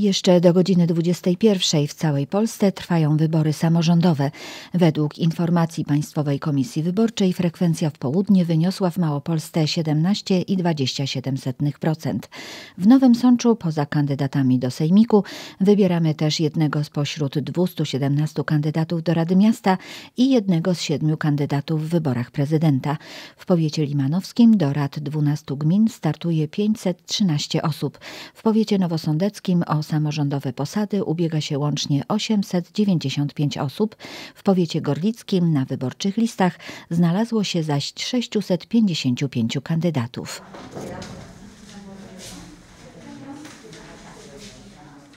Jeszcze do godziny 21 w całej Polsce trwają wybory samorządowe. Według informacji Państwowej Komisji Wyborczej frekwencja w południe wyniosła w Małopolsce 17,27%. W Nowym Sączu poza kandydatami do Sejmiku wybieramy też jednego spośród 217 kandydatów do Rady Miasta i jednego z siedmiu kandydatów w wyborach prezydenta. W powiecie limanowskim do rad 12 gmin startuje 513 osób. W powiecie nowosądeckim o samorządowe posady ubiega się łącznie 895 osób. W powiecie gorlickim na wyborczych listach znalazło się zaś 655 kandydatów.